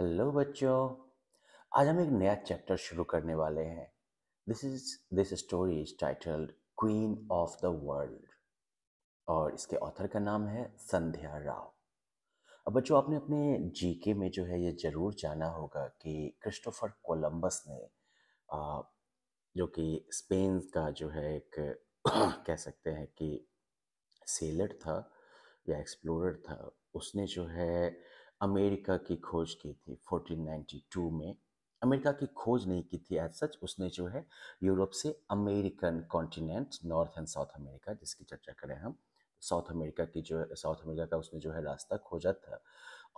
Hello बच्चों आज हम एक नया चैप्टर शुरू करने वाले हैं this is this story is titled queen of the world और इसके ऑथर का नाम है संध्या राव अब बच्चों आपने अपने जीके में जो है ये ज़रूर जाना होगा कि क्रिस्टोफर कोलंबस ने आ, जो कि स्पेन का जो है एक कह सकते हैं कि सेलर था या एक्सप्लोरर था उसने जो है अमेरिका की खोज की थी 1492 में अमेरिका की खोज नहीं की थी एज सच उसने जो है यूरोप से American continent north and south America जिसकी चर्चा करें हम साउथ अमेरिका की जो है साउथ अमेरिका का उसने जो है रास्ता खोजा था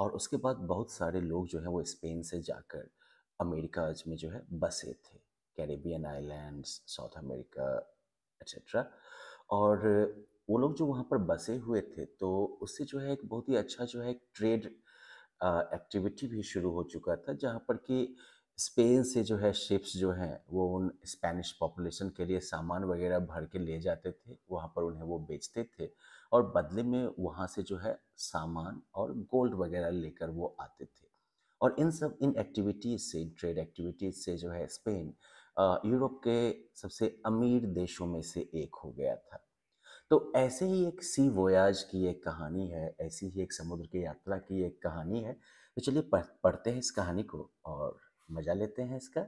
और उसके बाद बहुत सारे लोग जो है वो स्पेन से जाकर अमेरिका में जो है बसे थे Caribbean islands south America etcetera और वो लोग जो वहाँ पर बसे हुए थे तो उससे जो है एक बहुत ही अच्छा जो है एक ट्रेड एक्टिविटी भी शुरू हो चुका था जहाँ पर कि स्पेन से जो है शिप्स जो हैं वो उन स्पेनिश पॉपुलेशन के लिए सामान वगैरह भर के ले जाते थे वहाँ पर उन्हें वो बेचते थे और बदले में वहाँ से जो है सामान और गोल्ड वगैरह लेकर वो आते थे और इन सब इन एक्टिविटीज़ से ट्रेड एक्टिविटीज़ से जो है स्पेन यूरोप के सबसे अमीर देशों में से एक हो गया था तो ऐसे ही एक सी वोयाज की एक कहानी है ऐसी ही एक समुद्र की यात्रा की एक कहानी है तो चलिए पढ़ते हैं इस कहानी को और मजा लेते हैं इसका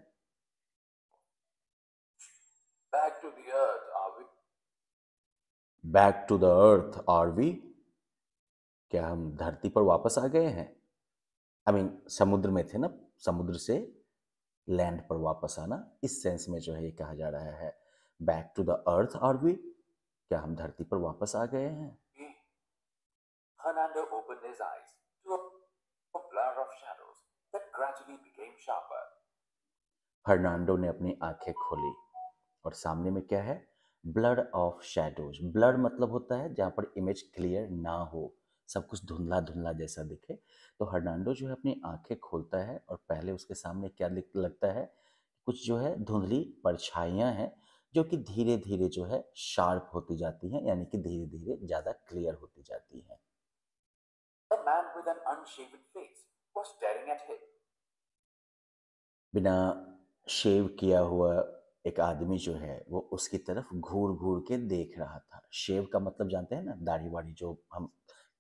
back to the earth earth are we back to the earth are we क्या हम धरती पर वापस आ गए हैं आई I मीन mean, समुद्र में थे ना समुद्र से लैंड पर वापस आना इस सेंस में जो है ये कहा जा रहा है back to the earth are we क्या हम धरती पर वापस आ गए हैं Hernando hmm. opened his eyes to a blur of shadows that gradually became sharper. ने अपनी आंखें खोली और सामने में क्या है ब्लड ऑफ शेडोज ब्लड मतलब होता है जहां पर इमेज क्लियर ना हो सब कुछ धुंधला धुंधला जैसा दिखे तो हर्नांडो जो है अपनी आंखें खोलता है और पहले उसके सामने क्या लगता है कुछ जो है धुंधली परछाइयां हैं जो कि धीरे धीरे जो है शार्प होती जाती हैं यानी कि धीरे धीरे ज़्यादा क्लियर होती जाती हैं बिना शेव किया हुआ एक आदमी जो है वो उसकी तरफ घूर घूर के देख रहा था शेव का मतलब जानते हैं ना दाढ़ी वाड़ी जो हम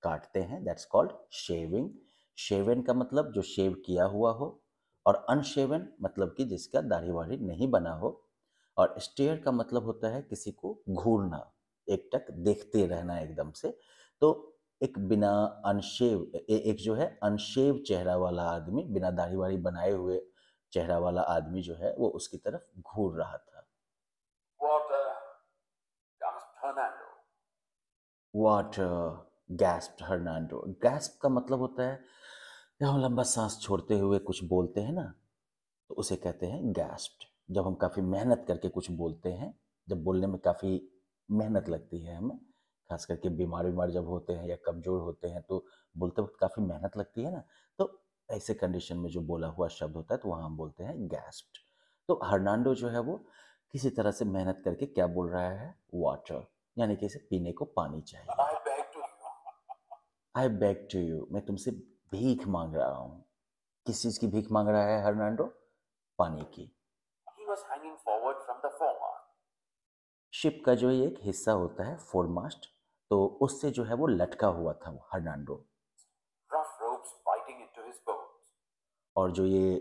काटते हैं दैट्स कॉल्ड शेविंग शेवन का मतलब जो शेव किया हुआ हो और अनशेवन मतलब कि जिसका दाढ़ी वाड़ी नहीं बना हो और स्टेयर का मतलब होता है किसी को घूरना एक टक देखते रहना एकदम से तो एक बिना अनशेव एक जो है अनशेव चेहरा वाला आदमी बिना दाढ़ी वाड़ी बनाए हुए चेहरा वाला आदमी जो है वो उसकी तरफ घूर रहा था वॉट गैस्प हर्नांडो गैस्प का मतलब होता है जब हम लंबा सांस छोड़ते हुए कुछ बोलते हैं ना तो उसे कहते हैं गैस्ट जब हम काफ़ी मेहनत करके कुछ बोलते हैं जब बोलने में काफ़ी मेहनत लगती है हमें खास करके बीमार बीमार जब होते हैं या कमज़ोर होते हैं तो बोलते वक्त काफ़ी मेहनत लगती है ना तो ऐसे कंडीशन में जो बोला हुआ शब्द होता है तो वहाँ हम बोलते हैं गैस्ट तो हर्नांडो जो है वो किसी तरह से मेहनत करके क्या बोल रहा है वाटर यानी कि इसे पीने को पानी चाहिए आई बैक टू यू मैं तुमसे भीख मांग रहा हूँ किस चीज़ की भीख मांग रहा है हर्नांडो पानी की शिप का जो एक हिस्सा होता है फोरमास्ट तो उससे जो है वो लटका हुआ था वो हर्नांडो और जो ये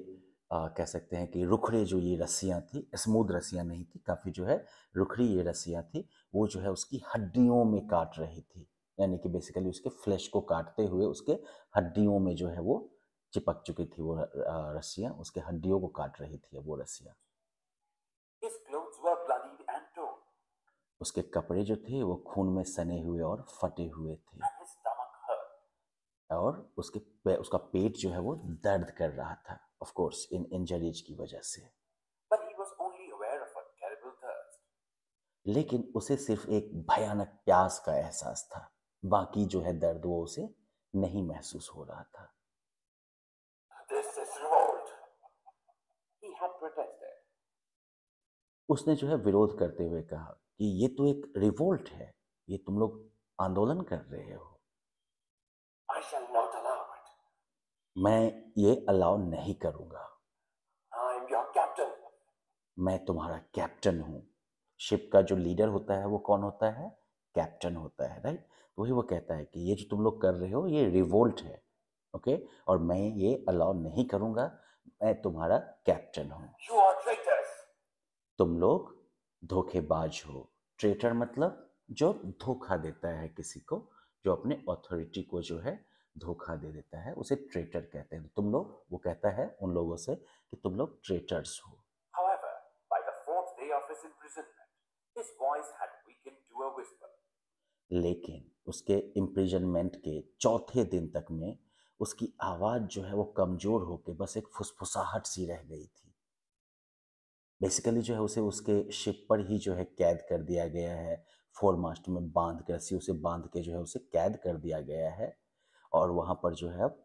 आ, कह सकते हैं कि रुखड़े जो ये रस्सियाँ थी स्मूद रस्सियाँ नहीं थी काफ़ी जो है रुखड़ी ये रस्सियाँ थी वो जो है उसकी हड्डियों में काट रही थी यानी कि बेसिकली उसके फ्लैश को काटते हुए उसके हड्डियों में जो है वो चिपक चुकी थी वो रस्सियाँ उसके हड्डियों को काट रही थी वो रस्सियाँ उसके कपड़े जो थे वो खून में सने हुए और फटे हुए थे और उसके पे, उसका पेट जो है वो दर्द कर रहा था ऑफ कोर्स इन इंजरीज की वजह से लेकिन उसे सिर्फ एक भयानक प्यास का एहसास था बाकी जो है दर्द वो उसे नहीं महसूस हो रहा था उसने जो है विरोध करते हुए कहा कि ये तो एक रिवोल्ट है ये तुम लोग आंदोलन कर रहे हो मैं ये अलाउ नहीं करूंगा मैं तुम्हारा कैप्टन हूं शिप का जो लीडर होता है वो कौन होता है कैप्टन होता है राइट तो वही वो कहता है कि ये जो तुम लोग कर रहे हो ये रिवोल्ट है ओके और मैं ये अलाउ नहीं करूंगा मैं तुम्हारा कैप्टन हूं तुम लोग धोखेबाज हो ट्रेटर मतलब जो धोखा देता है किसी को जो अपने अथॉरिटी को जो है धोखा दे देता है उसे ट्रेटर कहते हैं तो तुम लोग वो कहता है उन लोगों से कि तुम लोग ट्रेटर्स हो लेकिन उसके इम्प्रिजनमेंट के चौथे दिन तक में उसकी आवाज़ जो है वो कमज़ोर होके बस एक फुसफुसाहट सी रह गई थी बेसिकली जो है उसे उसके शिप पर ही जो है कैद कर दिया गया है फोर मास्ट में बांध के रस्सी उसे बांध के जो है उसे कैद कर दिया गया है और वहाँ पर जो है अब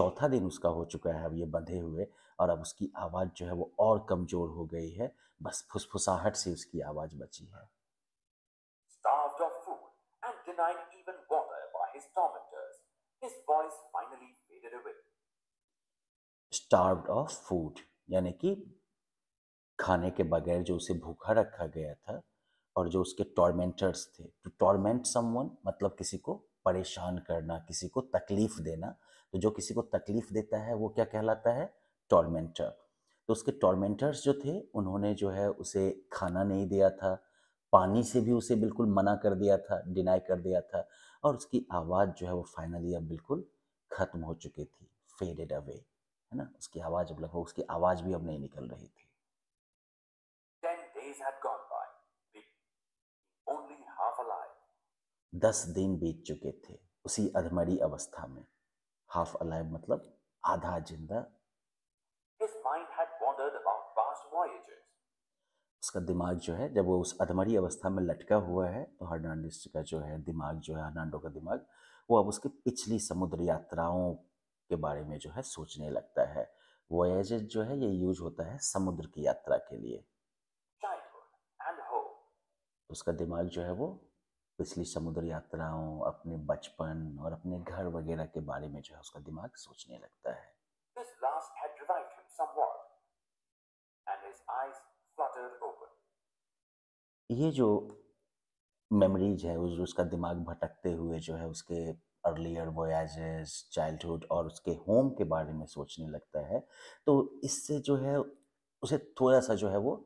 चौथा दिन उसका हो चुका है अब ये बंधे हुए और अब उसकी आवाज़ जो है वो और कमज़ोर हो गई है बस फुसफुसाहट से उसकी आवाज़ बची है स्टार्व ऑफ फूड यानी कि खाने के बगैर जो उसे भूखा रखा गया था और जो उसके टॉर्मेंटर्स थे टू टॉर्मेंट समवन मतलब किसी को परेशान करना किसी को तकलीफ देना तो जो किसी को तकलीफ देता है वो क्या कहलाता है टॉर्मेंटर तो उसके टॉर्मेंटर्स जो थे उन्होंने जो है उसे खाना नहीं दिया था पानी से भी उसे बिल्कुल मना कर दिया था डिनाई कर दिया था और उसकी आवाज़ जो है वो फाइनली अब बिल्कुल ख़त्म हो चुकी थी फेडेड अवे है ना उसकी आवाज़ अब लगभग उसकी आवाज़ भी अब नहीं निकल रही थी days had gone by. only half alive. दस दिन बीत चुके थे उसी अधमरी अवस्था में हाफ अलाइव मतलब आधा जिंदा His mind had wandered about past voyages. उसका दिमाग जो है जब वो उस अधमरी अवस्था में लटका हुआ है तो हर्नांडिस का जो है दिमाग जो है हर्नांडो का दिमाग वो अब उसकी पिछली समुद्र यात्राओं के बारे में जो है सोचने लगता है वोएजेस जो है ये यूज होता है समुद्र की यात्रा के लिए उसका दिमाग जो है वो पिछली समुद्र यात्राओं अपने बचपन और अपने घर वगैरह के बारे में जो है उसका दिमाग सोचने लगता है ये जो मेमोरीज है उस उसका दिमाग भटकते हुए जो है उसके अर्लियर वोयाजेस चाइल्डहुड और उसके होम के बारे में सोचने लगता है तो इससे जो है उसे थोड़ा सा जो है वो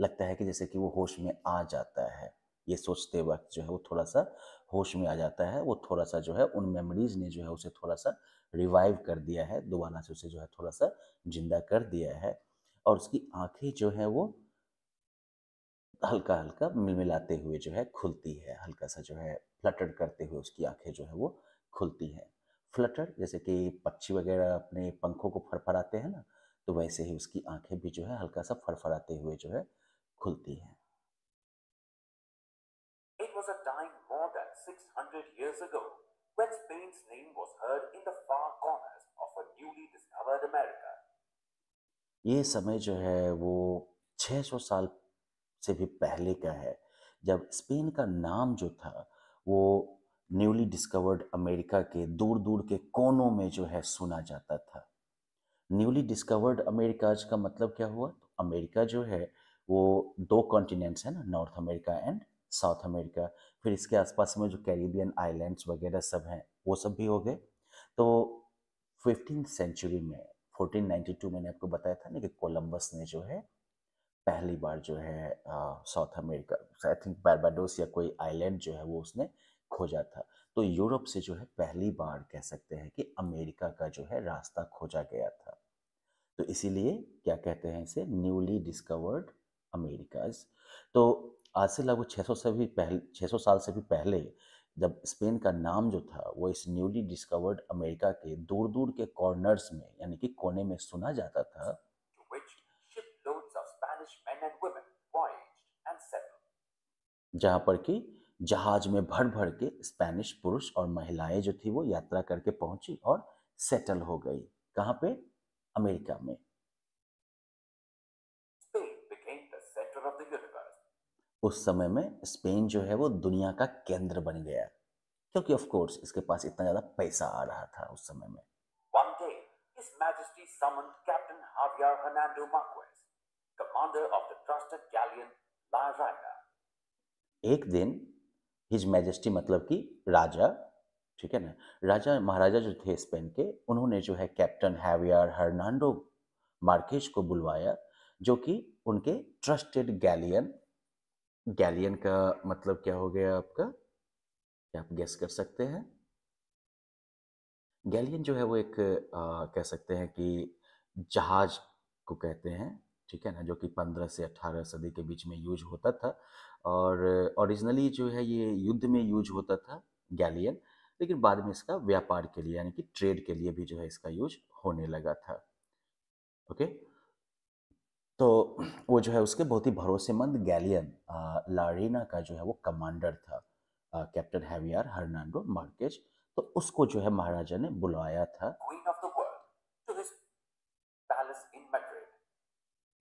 लगता है कि जैसे कि वो होश में आ जाता है ये सोचते वक्त जो है वो थोड़ा सा होश में आ जाता है वो थोड़ा सा जो है उन मेमोरीज ने जो है उसे थोड़ा सा रिवाइव कर दिया है दोबारा से उसे जो है थोड़ा सा जिंदा कर दिया है और उसकी आंखें जो है वो हल्का हल्का मिलमिलाते हुए जो है खुलती है हल्का सा जो है फ्लटर करते हुए उसकी आंखें जो है वो खुलती हैं फ्लटर जैसे कि पक्षी वगैरह अपने पंखों को फड़फड़ाते हैं ना तो वैसे ही उसकी आंखें भी जो है हल्का सा फड़फड़ाते हुए जो है खुलती हैं hundred years ago, when Spain's name was heard in the far corners of a newly discovered America. ये समय जो है वो 600 साल से भी पहले का है जब स्पेन का नाम जो था वो न्यूली डिस्कवर्ड अमेरिका के दूर दूर के कोनों में जो है सुना जाता था न्यूली डिस्कवर्ड अमेरिका का मतलब क्या हुआ तो अमेरिका जो है वो दो कॉन्टिनेंट्स है ना north America and south America फिर इसके आसपास में जो कैरिबियन आइलैंड्स वगैरह सब हैं वो सब भी हो गए तो फिफ्टीन सेंचुरी में 1492 मैंने आपको बताया था ना कि कोलंबस ने जो है पहली बार जो है south America I think Barbados या कोई आइलैंड जो है वो उसने खोजा था तो यूरोप से जो है पहली बार कह सकते हैं कि अमेरिका का जो है रास्ता खोजा गया था तो इसीलिए क्या कहते हैं इसे न्यूली डिस्कवर्ड अमेरिकाज तो आज से लगभग 600 से भी पहले 600 साल से भी पहले जब स्पेन का नाम जो था वो इस न्यूली डिस्कवर्ड अमेरिका के दूर दूर के कॉर्नर्स में यानी कि कोने में सुना जाता था जहाँ पर कि जहाज में भर भर के स्पेनिश पुरुष और महिलाएं जो थी वो यात्रा करके पहुंची और सेटल हो गई कहाँ पे अमेरिका में उस समय में स्पेन जो है वो दुनिया का केंद्र बन गया क्योंकि ऑफ कोर्स इसके पास इतना ज्यादा पैसा आ रहा था उस समय में One day, His Majesty summoned Captain Javier Hernando Marquez, commander of the trusted galleon La Raya. एक दिन हिज मैजेस्टी मतलब कि राजा ठीक है ना राजा महाराजा जो थे स्पेन के उन्होंने जो है कैप्टन हैवियर हर्नांडो मार्केज को बुलवाया जो कि उनके ट्रस्टेड गैलियन गैलियन का मतलब क्या हो गया आपका क्या आप गैस कर सकते हैं गैलियन जो है वो एक आ, कह सकते हैं कि जहाज को कहते हैं ठीक है ना जो कि 15 से 18 सदी के बीच में यूज होता था और ओरिजिनली जो है ये युद्ध में यूज होता था गैलियन लेकिन बाद में इसका व्यापार के लिए यानी कि ट्रेड के लिए भी जो है इसका यूज होने लगा था ओके okay? तो वो जो है उसके बहुत ही भरोसेमंद गैलियन लारीना का जो है वो कमांडर था कैप्टन हैवियर हर्नांडो मार्केज तो उसको जो है महाराजा ने बुलाया था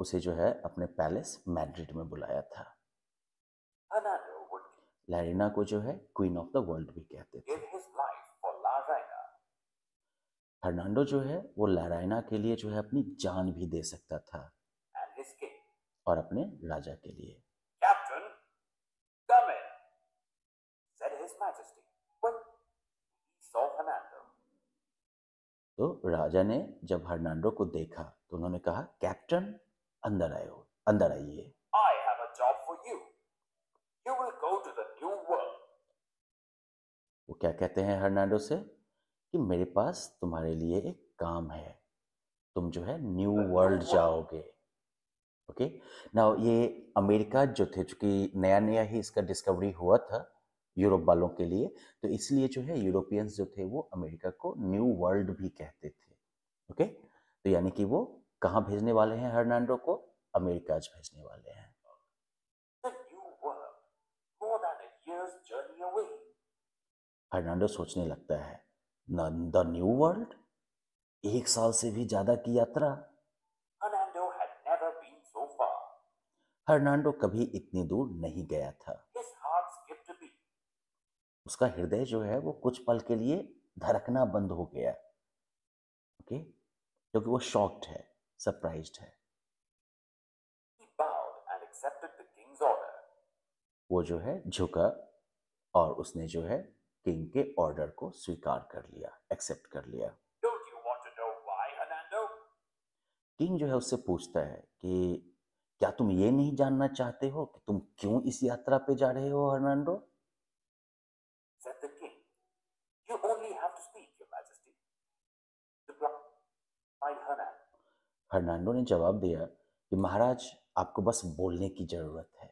उसे जो है अपने पैलेस मैड्रिड में बुलाया था लारीना को जो है क्वीन ऑफ द वर्ल्ड भी कहते थे फर्नांडो जो है वो लारायना के लिए जो है अपनी जान भी दे सकता था और अपने राजा के लिए कैप्टन कम in, तो राजा ने जब हर्नांडो को देखा तो उन्होंने कहा कैप्टन अंदर आए हो अंदर आइए I have वो क्या कहते हैं हर्नांडो से कि मेरे पास तुम्हारे लिए एक काम है तुम जो है न्यू वर्ल्ड जाओगे ओके ना ये अमेरिका जो थे चूंकि नया नया ही इसका डिस्कवरी हुआ था यूरोप वालों के लिए तो इसलिए जो है यूरोपियंस जो थे वो अमेरिका को न्यू वर्ल्ड भी कहते थे ओके तो यानी कि वो कहाँ भेजने वाले हैं हर्नांडो को अमेरिका भेजने वाले हैं हर्नांडो सोचने लगता है द न्यू वर्ल्ड एक साल से भी ज़्यादा की यात्रा हर्नांडो कभी इतनी दूर नहीं गया था उसका हृदय जो है वो कुछ पल के लिए धड़कना बंद हो गया ओके क्योंकि वो शॉक्ड है सरप्राइज है वो जो है झुका और उसने जो है किंग के ऑर्डर को स्वीकार कर लिया एक्सेप्ट कर लिया किंग जो है उससे पूछता है कि क्या तुम ये नहीं जानना चाहते हो कि तुम क्यों इस यात्रा पे जा रहे हो हर्नांडो हर्नांडो ने जवाब दिया कि महाराज आपको बस बोलने की जरूरत है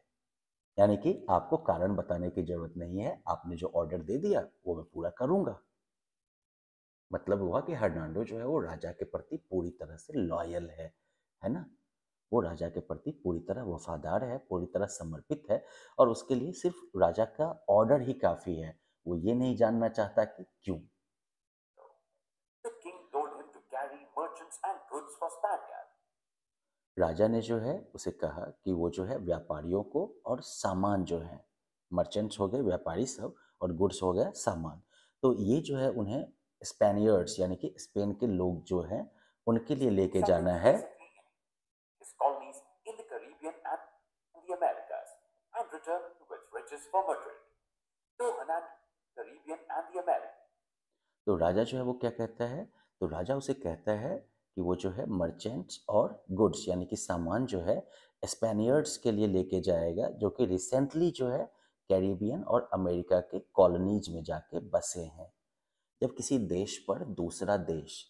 यानी कि आपको कारण बताने की जरूरत नहीं है आपने जो ऑर्डर दे दिया वो मैं पूरा करूंगा मतलब हुआ कि हर्नांडो जो है वो राजा के प्रति पूरी तरह से लॉयल है है ना वो राजा के प्रति पूरी तरह वफादार है पूरी तरह समर्पित है और उसके लिए सिर्फ राजा का ऑर्डर ही काफी है वो ये नहीं जानना चाहता कि क्यों राजा ने जो है उसे कहा कि वो जो है व्यापारियों को और सामान जो है मर्चेंट्स हो गए व्यापारी सब और गुड्स हो गया सामान तो ये जो है उन्हें स्पेनियर्ड्स यानी कि स्पेन के लोग जो है उनके लिए लेके जाना है purchase for Madrid, 200 Caribbean and the American. तो राजा जो है वो क्या कहता है तो राजा उसे कहता है कि वो जो है मर्चेंट्स और गुड्स यानी कि सामान जो है स्पेनियर्ड्स के लिए लेके जाएगा जो कि रिसेंटली जो है कैरिबियन और अमेरिका के कॉलोनीज में जाके बसे हैं जब किसी देश पर दूसरा देश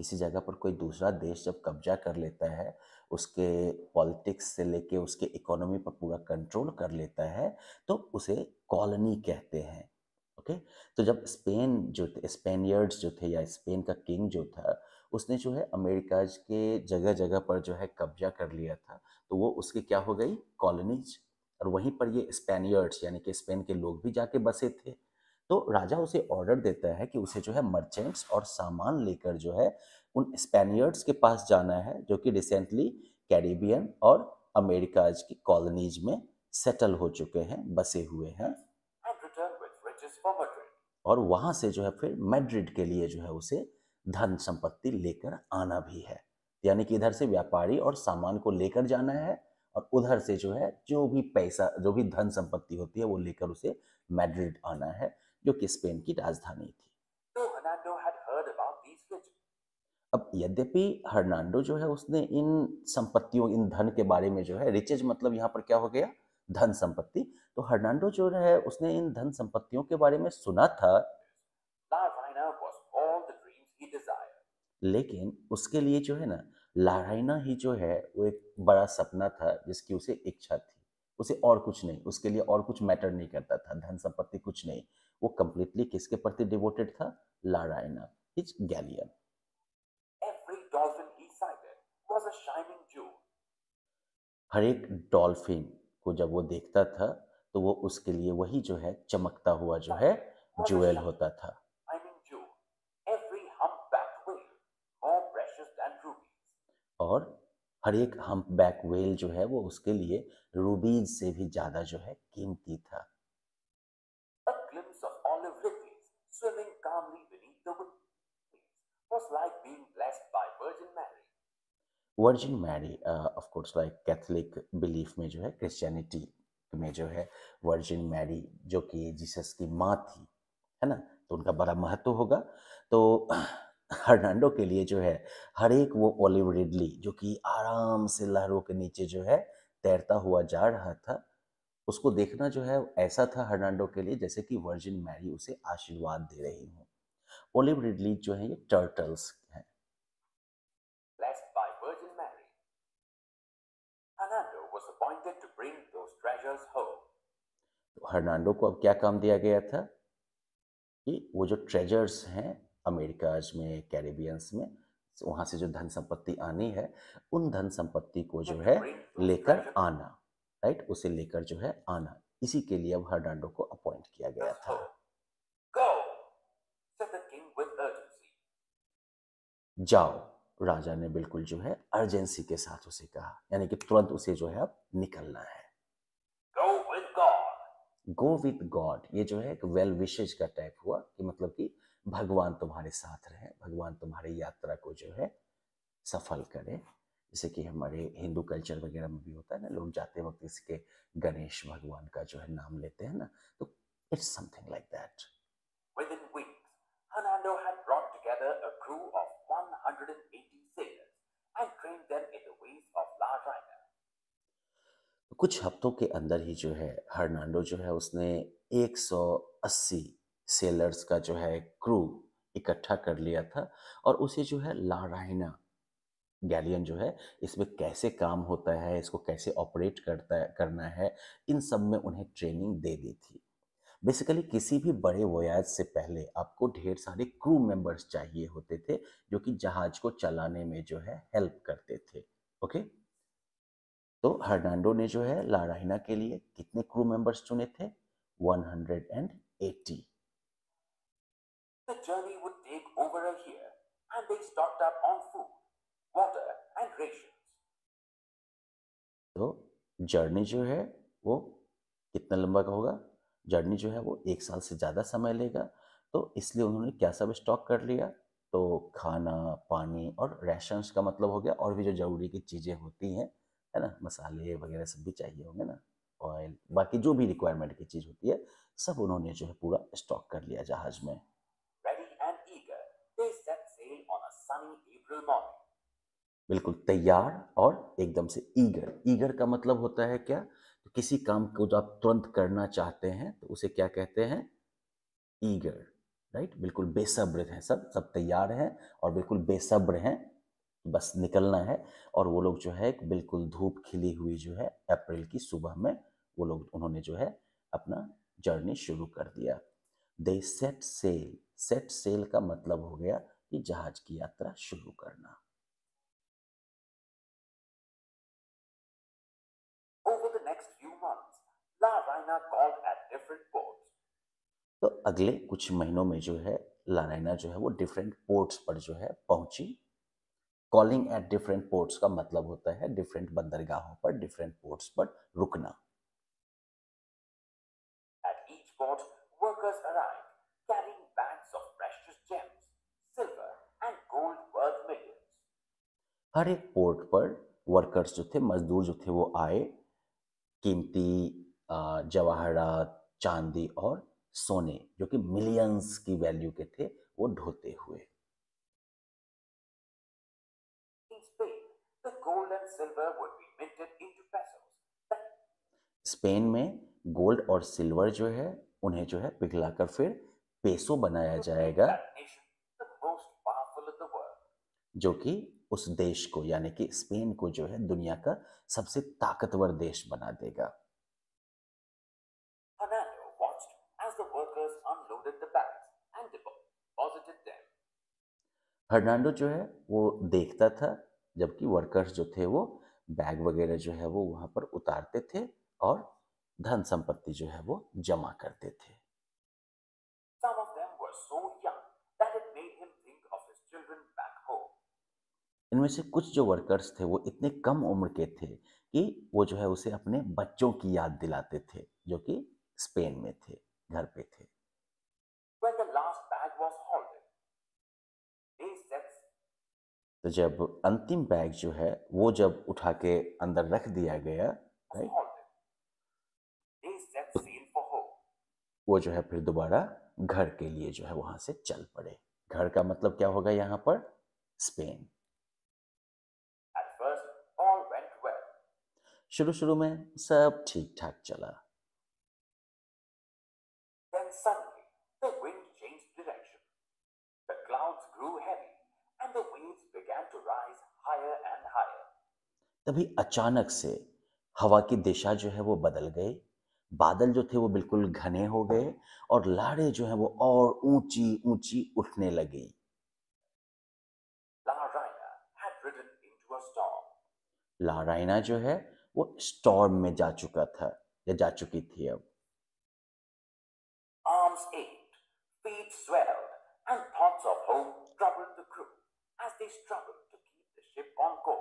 किसी जगह पर कोई दूसरा देश जब कब्जा कर लेता है उसके पॉलिटिक्स से लेके उसके इकोनॉमी पर पूरा कंट्रोल कर लेता है तो उसे कॉलोनी कहते हैं ओके तो जब स्पेन जो थे स्पेनियर्ड्स जो थे या स्पेन का किंग जो था उसने जो है अमेरिकाज के जगह जगह पर जो है कब्जा कर लिया था तो वो उसकी क्या हो गई कॉलोनीज और वहीं पर ये स्पेनियर्ड्स यानी कि स्पेन के लोग भी जाके बसे थे तो राजा उसे ऑर्डर देता है कि उसे जो है मर्चेंट्स और सामान लेकर जो है उन स्पेनियर्ड्स के पास जाना है जो कि रिसेंटली कैरिबियन और अमेरिकाज की कॉलोनीज में सेटल हो चुके हैं बसे हुए हैं और वहाँ से जो है फिर मैड्रिड के लिए जो है उसे धन संपत्ति लेकर आना भी है यानी कि इधर से व्यापारी और सामान को लेकर जाना है और उधर से जो है जो भी पैसा जो भी धन संपत्ति होती है वो लेकर उसे मैड्रिड आना है जो कि स्पेन की राजधानी थी अब यद्यपि हर्नांडो जो है उसने इन संपत्तियों इन धन के बारे में जो है रिचेज मतलब यहाँ पर क्या हो गया धन संपत्ति तो हर्नांडो जो है उसने इन धन संपत्तियों के बारे में सुना था लेकिन उसके लिए जो है ना लाराइना ही जो है वो एक बड़ा सपना था जिसकी उसे इच्छा थी उसे और कुछ नहीं उसके लिए और कुछ मैटर नहीं करता था धन संपत्ति कुछ नहीं वो कंप्लीटली किसके प्रति डिवोटेड था लाराइना हिज गैलियन हर एक डॉल्फिन को जब वो देखता था तो वो उसके लिए वही जो है चमकता हुआ जो है ज्वेल होता था और हर एक हम्प बैक वेल जो है वो उसके लिए रूबीज से भी ज़्यादा जो है कीमती था Virgin Mary of course like Catholic belief में जो है क्रिश्चियनिटी में जो है वर्जिन मैरी जो कि जीसस की माँ थी है ना तो उनका बड़ा महत्व होगा तो हर्नांडो के लिए जो है हर एक वो ओलिव रिडली जो कि आराम से लहरों के नीचे जो है तैरता हुआ जा रहा था उसको देखना जो है ऐसा था हर्नांडो के लिए जैसे कि वर्जिन मैरी उसे आशीर्वाद दे रही हूँ ओलिव रिडली जो है ये टर्टल्स हर्नांडो को अब क्या काम दिया गया था कि वो जो ट्रेजर्स हैं अमेरिकाज में कैरेबियंस में वहाँ से जो धन संपत्ति आनी है उन धन संपत्ति को जो है लेकर आना राइट उसे लेकर जो है आना इसी के लिए अब हर्नांडो को अपॉइंट किया गया था जाओ राजा ने बिल्कुल जो है अर्जेंसी के साथ उसे कहा यानी कि तुरंत उसे जो है अब निकलना है गो विथ गॉड ये जो है एक वेल विशेज का टाइप हुआ कि मतलब कि भगवान तुम्हारे साथ रहे भगवान तुम्हारी यात्रा को जो है सफल करे जैसे कि हमारे हिंदू कल्चर वगैरह में भी होता है ना लोग जाते वक्त इसके गणेश भगवान का जो है नाम लेते हैं ना तो इट्स समथिंग लाइक दैट कुछ हफ्तों के अंदर ही जो है हर्नांडो जो है उसने 180 सेलर्स का जो है क्रू इकट्ठा कर लिया था और उसे जो है लाराइना गैलियन जो है इसमें कैसे काम होता है इसको कैसे ऑपरेट करता है करना है इन सब में उन्हें ट्रेनिंग दे दी थी बेसिकली किसी भी बड़े वोयाज से पहले आपको ढेर सारे क्रू मेंबर्स चाहिए होते थे जो कि जहाज को चलाने में जो है हेल्प करते थे ओके okay? तो हर्नांडो ने जो है लाराहिना के लिए कितने क्रू मेंबर्स चुने थे 180 The journey would take over a year and they stocked up on food, water and rations. तो जर्नी जो है वो कितना लंबा का होगा जर्नी जो है वो एक साल से ज़्यादा समय लेगा तो इसलिए उन्होंने क्या सब स्टॉक कर लिया तो खाना पानी और रेशन्स का मतलब हो गया और भी जो ज़रूरी की चीज़ें होती हैं है ना मसाले वगैरह सब भी चाहिए होंगे ना ऑयल बाकी जो भी रिक्वायरमेंट की चीज़ होती है सब उन्होंने जो है पूरा स्टॉक कर लिया जहाज में बिल्कुल तैयार और एकदम से ईगर ईगर का मतलब होता है क्या तो किसी काम को जो आप तुरंत करना चाहते हैं तो उसे क्या कहते हैं ईगर राइट बिल्कुल बेसब्र हैं सब सब तैयार हैं और बिल्कुल बेसब्र हैं बस निकलना है और वो लोग जो है बिल्कुल धूप खिली हुई जो है अप्रैल की सुबह में वो लोग उन्होंने जो है अपना जर्नी शुरू कर दिया they set sail set sail का मतलब हो गया कि जहाज की यात्रा शुरू करना तो अगले कुछ महीनों में जो है लारायना जो है वो डिफरेंट पोर्ट्स पर जो है पहुंची कॉलिंग एट डिफरेंट पोर्ट्स का मतलब होता है डिफरेंट बंदरगाहों पर डिफरेंट पोर्ट्स पर रुकना हर एक पोर्ट पर वर्कर्स जो थे मजदूर जो थे वो आए कीमती जवाहरात चांदी और सोने जो कि मिलियंस की वैल्यू के थे वो ढोते हुए स्पेन में गोल्ड और सिल्वर जो है उन्हें जो है पिघलाकर फिर पेसो बनाया जाएगा जो कि उस देश को यानी कि स्पेन को जो है दुनिया का सबसे ताकतवर देश बना देगा हर्नांडो जो है वो देखता था जबकि वर्कर्स जो थे वो बैग वगैरह जो है वो वहाँ पर उतारते थे और धन संपत्ति जो है वो जमा करते थे इनमें से कुछ जो वर्कर्स थे वो इतने कम उम्र के थे कि वो जो है उसे अपने बच्चों की याद दिलाते थे जो कि स्पेन में थे घर पे थे तो जब अंतिम बैग जो है वो जब उठा के अंदर रख दिया गया राइट तो वो जो है फिर दोबारा घर के लिए जो है वहां से चल पड़े घर का मतलब क्या होगा यहाँ पर स्पेन शुरू शुरू में सब ठीक ठाक चला Then suddenly, the wind changed direction. The clouds grew heavy to rise higher and higher. तभी अचानक से हवा की दिशा जो है वो बदल गई बादल जो थे वो बिल्कुल घने हो गए और लाड़े जो है वो और ऊंची ऊंची उठने लगी लारायना जो है वो स्टॉर्म में जा चुका था या जा चुकी थी अब उनको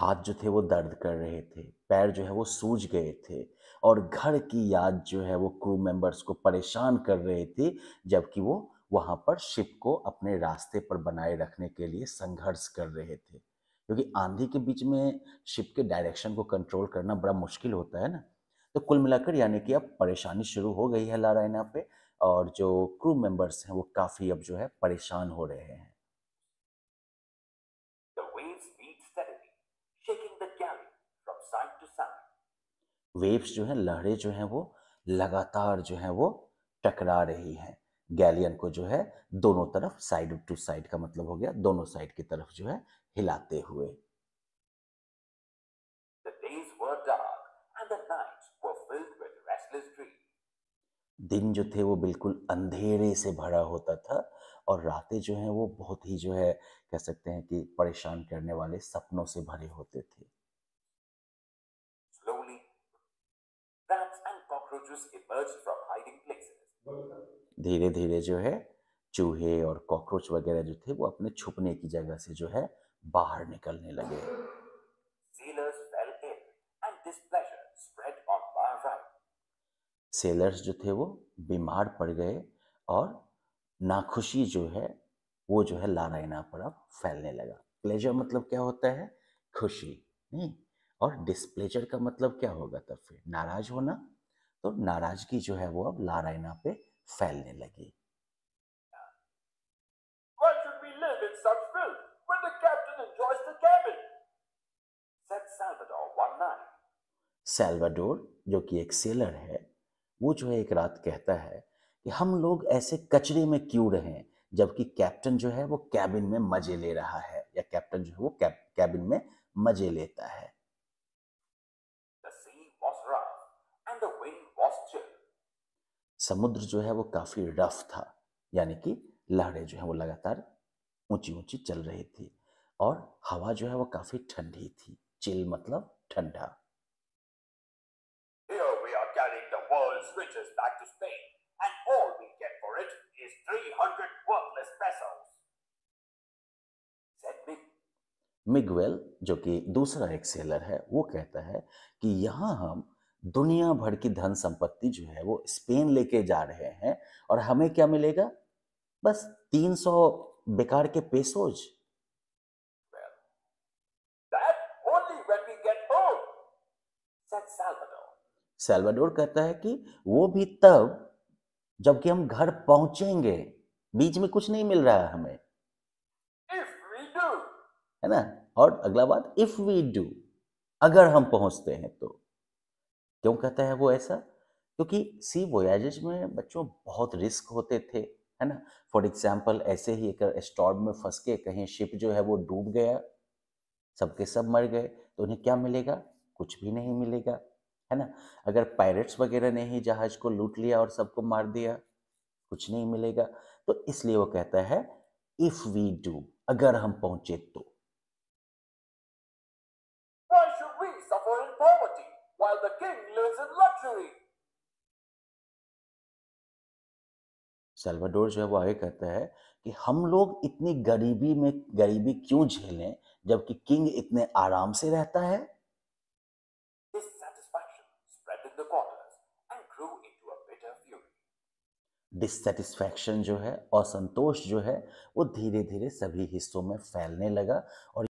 हाथ जो थे वो दर्द कर रहे थे पैर जो है वो सूज गए थे और घर की याद जो है वो क्रू मेंबर्स को परेशान कर रहे थे जबकि वो वहाँ पर शिप को अपने रास्ते पर बनाए रखने के लिए संघर्ष कर रहे थे क्योंकि आंधी के बीच में शिप के डायरेक्शन को कंट्रोल करना बड़ा मुश्किल होता है ना तो कुल मिलाकर यानी कि अब परेशानी शुरू हो गई है लारायना पे और जो क्रू मेंबर्स हैं वो काफ़ी अब जो है परेशान हो रहे हैं beat steadily, shaking the galley from side to side. Waves जो है लहरें जो हैं वो लगातार जो है वो टकरा रही हैं गैलियन को जो है दोनों तरफ साइड टू साइड का मतलब हो गया दोनों साइड की तरफ जो है हिलाते हुए दिन जो थे वो बिल्कुल अंधेरे से भरा होता था और रातें जो हैं वो बहुत ही जो है कह सकते हैं कि परेशान करने वाले सपनों से भरे होते थे धीरे धीरे जो है चूहे और कॉकरोच वगैरह जो थे वो अपने छुपने की जगह से जो है बाहर निकलने लगे सेलर्स जो थे वो बीमार पड़ गए और नाखुशी जो है वो जो है लाना इना पर अब फैलने लगा प्लेजर मतलब क्या होता है खुशी नहीं और डिस्प्लेजर का मतलब क्या होगा तब फिर नाराज होना तो नाराजगी जो है वो अब लारायना पे फैलने लगी सेल्वाडोर जो कि एक सेलर है वो जो है एक रात कहता है कि हम लोग ऐसे कचरे में क्यों रहे जबकि कैप्टन जो है वो कैबिन में मजे ले रहा है या कैप्टन जो है वो कैबिन में मजे लेता है समुद्र जो है वो काफी रफ था यानी कि लहरें जो है वो लगातार ऊंची ऊंची चल रही थी और हवा जो है वो काफी ठंडी थी चिल मतलब ठंडा मिगवेल जो कि दूसरा एक सेलर है वो कहता है कि यहाँ हम दुनिया भर की धन संपत्ति जो है वो स्पेन लेके जा रहे हैं और हमें क्या मिलेगा बस 300 बेकार के पेसोज सेल्वाडोर कहता है कि वो भी तब जबकि हम घर पहुंचेंगे बीच में कुछ नहीं मिल रहा है हमें है ना और अगला बात इफ़ वी डू अगर हम पहुंचते हैं तो क्यों कहता है वो ऐसा क्योंकि सी वोयाजेज में बच्चों बहुत रिस्क होते थे है ना फॉर एग्जाम्पल ऐसे ही एक स्टॉर्म में फंस के कहीं शिप जो है वो डूब गया सबके सब मर गए तो उन्हें क्या मिलेगा कुछ भी नहीं मिलेगा है ना अगर पायरेट्स वगैरह ने ही जहाज को लूट लिया और सबको मार दिया कुछ नहीं मिलेगा तो इसलिए वो कहता है इफ़ वी डू अगर हम पहुंचे तो सल्वाडोर जो है वो आगे कहता है कि हम लोग इतनी गरीबी में गरीबी क्यों झेलें जबकि किंग इतने आराम से रहता है डिससेटिस्फैक्शन जो है असंतोष जो है वो धीरे धीरे सभी हिस्सों में फैलने लगा और